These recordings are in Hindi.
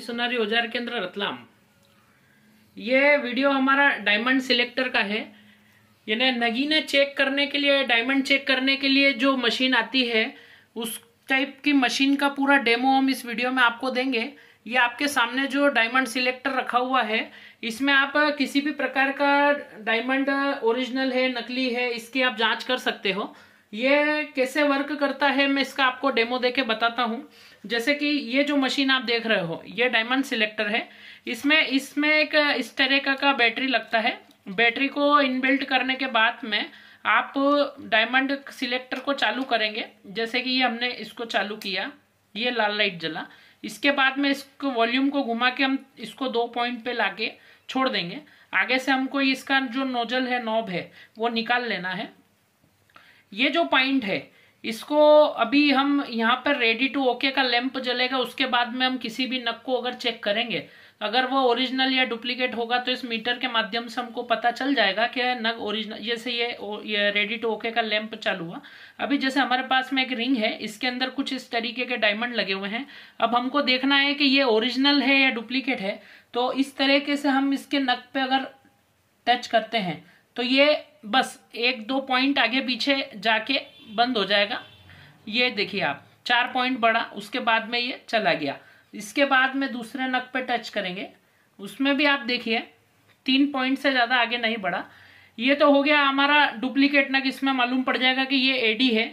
सोनारी औजार केंद्र रतलाम ये वीडियो हमारा डायमंड सिलेक्टर का है यानी नगीने चेक करने के लिए डायमंड चेक करने के लिए जो मशीन आती है उस टाइप की मशीन का पूरा डेमो हम इस वीडियो में आपको देंगे ये आपके सामने जो डायमंड सिलेक्टर रखा हुआ है इसमें आप किसी भी प्रकार का डायमंड ओरिजिनल है नकली है इसकी आप जांच कर सकते हो ये कैसे वर्क करता है मैं इसका आपको डेमो देके बताता हूँ जैसे कि ये जो मशीन आप देख रहे हो ये डायमंड सिलेक्टर है इसमें इसमें एक इस तरह का, का बैटरी लगता है बैटरी को इनबिल्ट करने के बाद में आप डायमंड सिलेक्टर को चालू करेंगे जैसे कि ये हमने इसको चालू किया ये लाल लाइट जला इसके बाद में इसको वॉल्यूम को घुमा के हम इसको दो पॉइंट पे लाके छोड़ देंगे आगे से हमको इसका जो नोजल है नॉब है वो निकाल लेना है ये जो पॉइंट है इसको अभी हम यहाँ पर रेडी टू ओके का लैंप जलेगा उसके बाद में हम किसी भी नक को अगर चेक करेंगे अगर वो ओरिजिनल या डुप्लीकेट होगा तो इस मीटर के माध्यम से हमको पता चल जाएगा कि नग ओरिजिनल जैसे ये ये रेडी टू ओके का लैंप चालू हुआ अभी जैसे हमारे पास में एक रिंग है इसके अंदर कुछ इस तरीके के डायमंड लगे हुए हैं अब हमको देखना है कि ये ओरिजिनल है या डुप्लीकेट है तो इस तरीके से हम इसके नग पे अगर टच करते हैं तो ये बस एक दो पॉइंट आगे पीछे जाके बंद हो जाएगा ये देखिए आप चार पॉइंट बढ़ा उसके बाद में ये चला गया इसके बाद में दूसरे नक पे टच करेंगे उसमें भी आप देखिए तीन पॉइंट से ज़्यादा आगे नहीं बढ़ा ये तो हो गया हमारा डुप्लीकेट नग इसमें मालूम पड़ जाएगा कि ये एडी है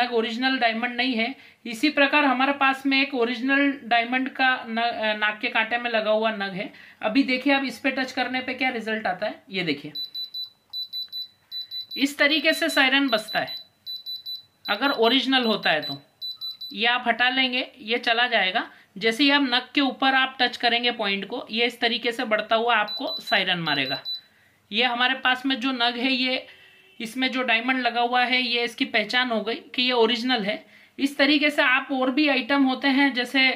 नग ओरिजिनल डायमंड नहीं है इसी प्रकार हमारे पास में एक ओरिजिनल डायमंड का नाक के कांटे में लगा हुआ नग है अभी देखिए आप इस पे टच करने पे क्या रिजल्ट आता है ये देखिए इस तरीके से सायरन बसता है अगर ओरिजिनल होता है तो ये आप हटा लेंगे ये चला जाएगा जैसे ही आप नक के ऊपर आप टच करेंगे पॉइंट को ये इस तरीके से बढ़ता हुआ आपको सायरन मारेगा ये हमारे पास में जो नग है ये इसमें जो डायमंड लगा हुआ है ये इसकी पहचान हो गई कि ये ओरिजिनल है इस तरीके से आप और भी आइटम होते हैं जैसे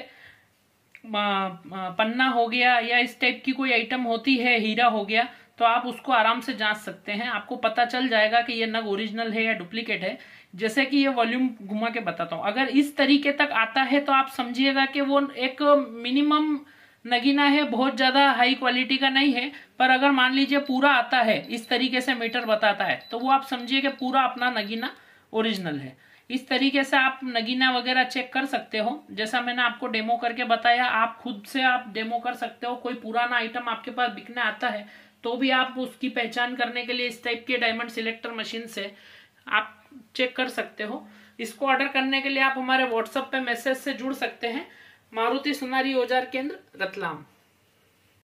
पन्ना हो गया या इस टाइप की कोई आइटम होती है हीरा हो गया तो आप उसको आराम से जांच सकते हैं आपको पता चल जाएगा कि ये नग ओरिजिनल है या डुप्लीकेट है जैसे कि ये वॉल्यूम घुमा के बताता हूँ अगर इस तरीके तक आता है तो आप समझिएगा कि वो एक मिनिमम नगीना है बहुत ज़्यादा हाई क्वालिटी का नहीं है पर अगर मान लीजिए पूरा आता है इस तरीके से मीटर बताता है तो वो आप समझिए कि पूरा अपना नगीना ओरिजिनल है इस तरीके से आप नगीना वगैरह चेक कर सकते हो जैसा मैंने आपको डेमो करके बताया आप खुद से आप डेमो कर सकते हो कोई पुराना आइटम आपके पास बिकने आता है तो भी आप उसकी पहचान करने के लिए इस टाइप के डायमंड सिलेक्टर मशीन से आप चेक कर सकते हो इसको ऑर्डर करने के लिए आप हमारे व्हाट्सएप पे मैसेज से जुड़ सकते हैं मारुति सुनारी औजार केंद्र रतलाम